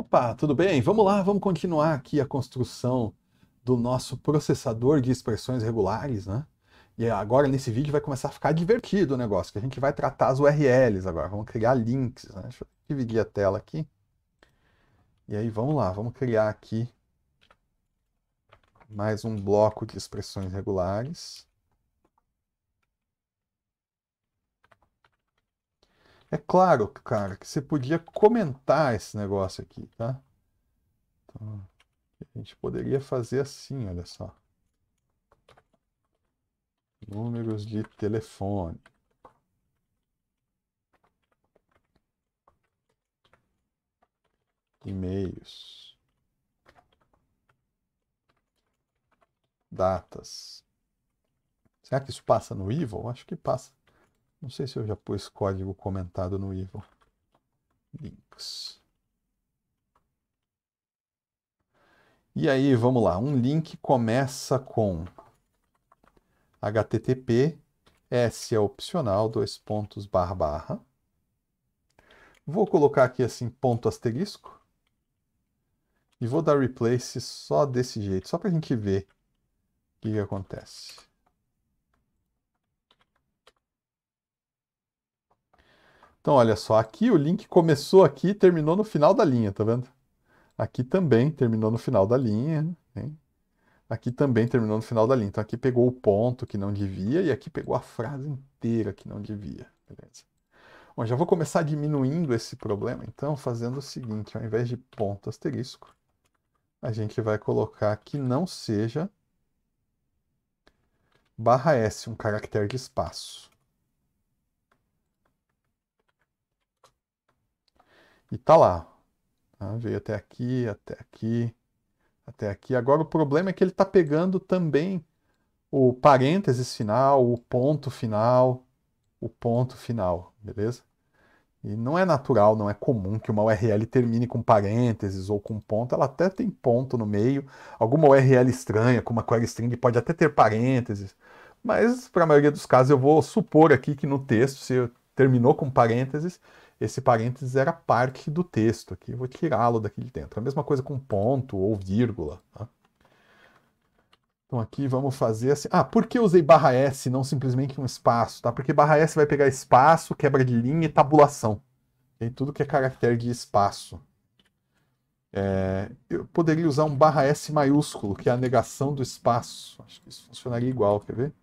Opa, tudo bem? Vamos lá, vamos continuar aqui a construção do nosso processador de expressões regulares, né? E agora nesse vídeo vai começar a ficar divertido o negócio, que a gente vai tratar as URLs agora, vamos criar links, né? Deixa eu dividir a tela aqui. E aí vamos lá, vamos criar aqui mais um bloco de expressões regulares. É claro, cara, que você podia comentar esse negócio aqui, tá? Então, a gente poderia fazer assim, olha só. Números de telefone. E-mails. Datas. Será que isso passa no Evil? Acho que passa. Não sei se eu já pus código comentado no Ivo. Links. E aí, vamos lá. Um link começa com http s é opcional, dois pontos, barra, barra. Vou colocar aqui assim, ponto asterisco. E vou dar replace só desse jeito, só para a gente ver o que, que acontece. Então, olha só, aqui o link começou aqui e terminou no final da linha, tá vendo? Aqui também terminou no final da linha. Hein? Aqui também terminou no final da linha. Então, aqui pegou o ponto que não devia e aqui pegou a frase inteira que não devia. Beleza? Bom, já vou começar diminuindo esse problema, então, fazendo o seguinte: ao invés de ponto asterisco, a gente vai colocar que não seja barra S, um caractere de espaço. E tá lá. Tá? Veio até aqui, até aqui, até aqui. Agora o problema é que ele está pegando também o parênteses final, o ponto final, o ponto final, beleza? E não é natural, não é comum que uma URL termine com parênteses ou com ponto. Ela até tem ponto no meio. Alguma URL estranha, como a query string, pode até ter parênteses. Mas, para a maioria dos casos, eu vou supor aqui que no texto, se terminou com parênteses, esse parênteses era parte do texto aqui. Eu vou tirá-lo daqui de dentro. A mesma coisa com ponto ou vírgula. Tá? Então aqui vamos fazer assim. Ah, por que usei barra S, não simplesmente um espaço? Tá? Porque barra S vai pegar espaço, quebra de linha e tabulação. Tem tudo que é caractere de espaço. É, eu poderia usar um barra S maiúsculo, que é a negação do espaço. Acho que isso funcionaria igual, quer ver? Olha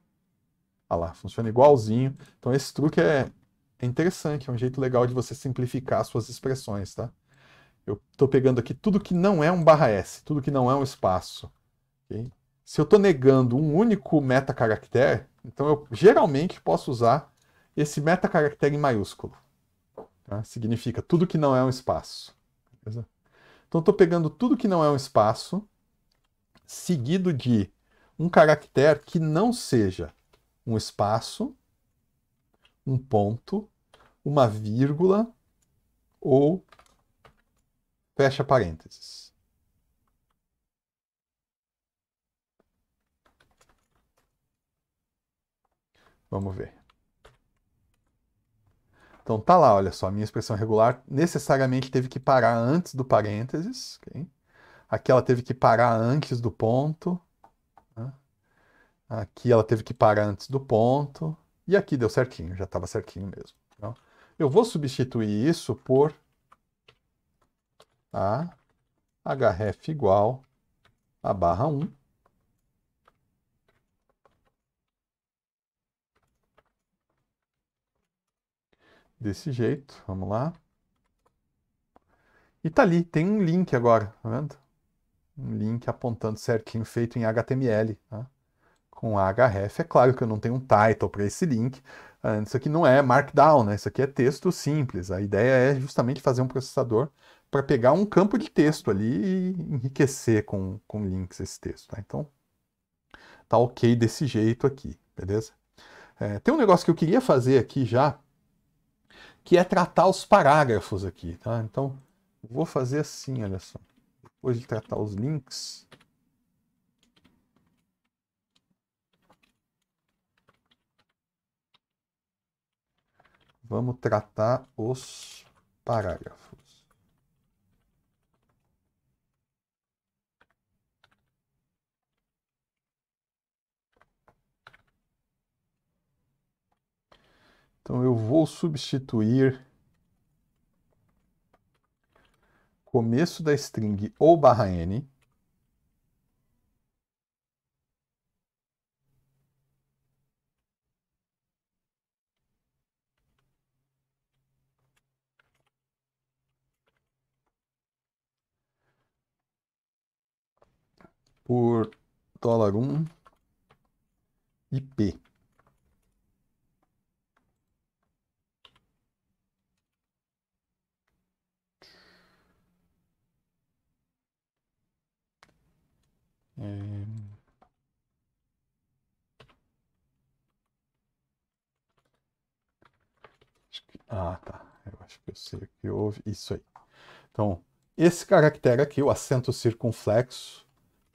ah lá, funciona igualzinho. Então esse truque é é interessante, é um jeito legal de você simplificar suas expressões, tá? Eu estou pegando aqui tudo que não é um barra S, tudo que não é um espaço. Okay? Se eu estou negando um único meta caractere, então eu geralmente posso usar esse meta caractere em maiúsculo. Tá? Significa tudo que não é um espaço. Beleza? Então estou pegando tudo que não é um espaço, seguido de um caractere que não seja um espaço, um ponto, uma vírgula ou fecha parênteses. Vamos ver. Então tá lá, olha só, a minha expressão regular necessariamente teve que parar antes do parênteses. Okay? Aqui ela teve que parar antes do ponto. Né? Aqui ela teve que parar antes do ponto. E aqui deu certinho, já estava certinho mesmo. Então, eu vou substituir isso por a href igual a barra 1. Desse jeito, vamos lá. E tá ali, tem um link agora, tá vendo? Um link apontando certinho, feito em HTML. Tá? com a href. É claro que eu não tenho um title para esse link. Ah, isso aqui não é markdown, né? Isso aqui é texto simples. A ideia é justamente fazer um processador para pegar um campo de texto ali e enriquecer com, com links esse texto. Tá? Então, tá ok desse jeito aqui, beleza? É, tem um negócio que eu queria fazer aqui já, que é tratar os parágrafos aqui, tá? Então, vou fazer assim, olha só. Depois de tratar os links, Vamos tratar os parágrafos. Então eu vou substituir começo da string ou barra n por dólar 1 e P. É, ah, tá. Eu acho que eu sei o que houve. Isso aí. Então, esse caractere aqui, o acento circunflexo,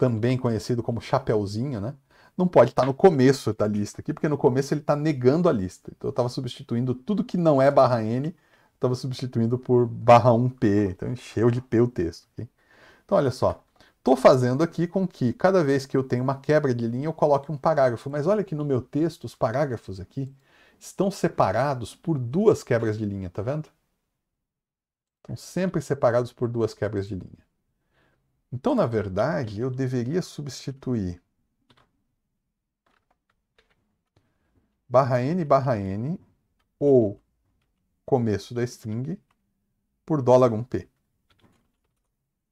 também conhecido como Chapeuzinho, né? Não pode estar no começo da lista aqui, porque no começo ele está negando a lista. Então eu estava substituindo tudo que não é barra N, estava substituindo por barra 1P. Então encheu de P o texto. Okay? Então olha só, estou fazendo aqui com que cada vez que eu tenho uma quebra de linha eu coloque um parágrafo. Mas olha que no meu texto, os parágrafos aqui estão separados por duas quebras de linha, tá vendo? Estão sempre separados por duas quebras de linha. Então, na verdade, eu deveria substituir barra n barra n ou começo da string por dólar 1p.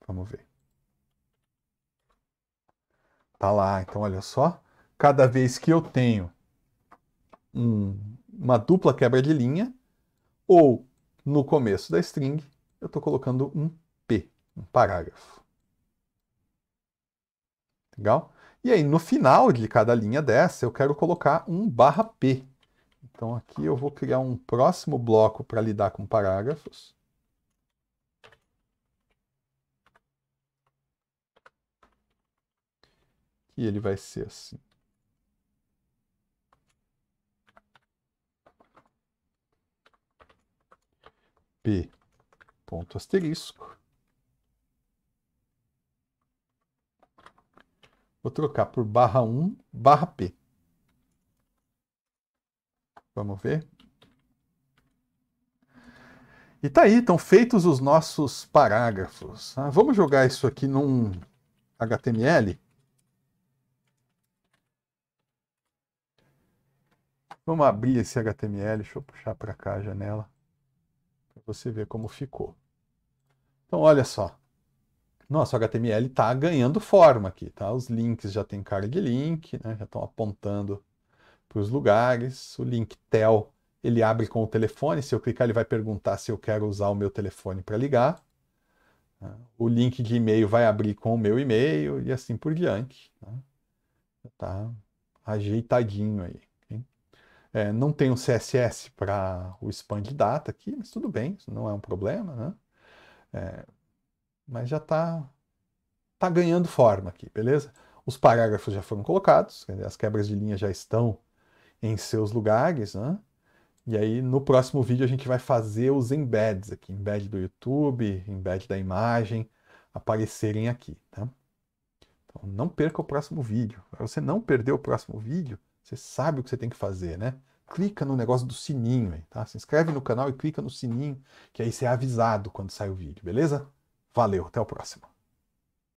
Vamos ver. Tá lá, então olha só. Cada vez que eu tenho um, uma dupla quebra de linha, ou no começo da string, eu estou colocando um p, um parágrafo. Legal? E aí, no final de cada linha dessa, eu quero colocar um barra P. Então, aqui eu vou criar um próximo bloco para lidar com parágrafos. E ele vai ser assim. P ponto asterisco Vou trocar por barra 1, barra P. Vamos ver. E tá aí, estão feitos os nossos parágrafos. Ah, vamos jogar isso aqui num HTML. Vamos abrir esse HTML, deixa eu puxar para cá a janela, para você ver como ficou. Então, olha só nosso HTML está ganhando forma aqui, tá? Os links já tem carga de link, né? já estão apontando para os lugares. O link tel, ele abre com o telefone. Se eu clicar, ele vai perguntar se eu quero usar o meu telefone para ligar. Né? O link de e-mail vai abrir com o meu e-mail e assim por diante. Né? Tá ajeitadinho aí. É, não tem um CSS para o expand data aqui, mas tudo bem, isso não é um problema, né? É, mas já está tá ganhando forma aqui, beleza? Os parágrafos já foram colocados, as quebras de linha já estão em seus lugares, né? E aí no próximo vídeo a gente vai fazer os embeds aqui, embed do YouTube, embed da imagem, aparecerem aqui, tá? Então não perca o próximo vídeo. Para você não perder o próximo vídeo, você sabe o que você tem que fazer, né? Clica no negócio do sininho, tá? Se inscreve no canal e clica no sininho, que aí você é avisado quando sai o vídeo, beleza? Valeu, até o próximo.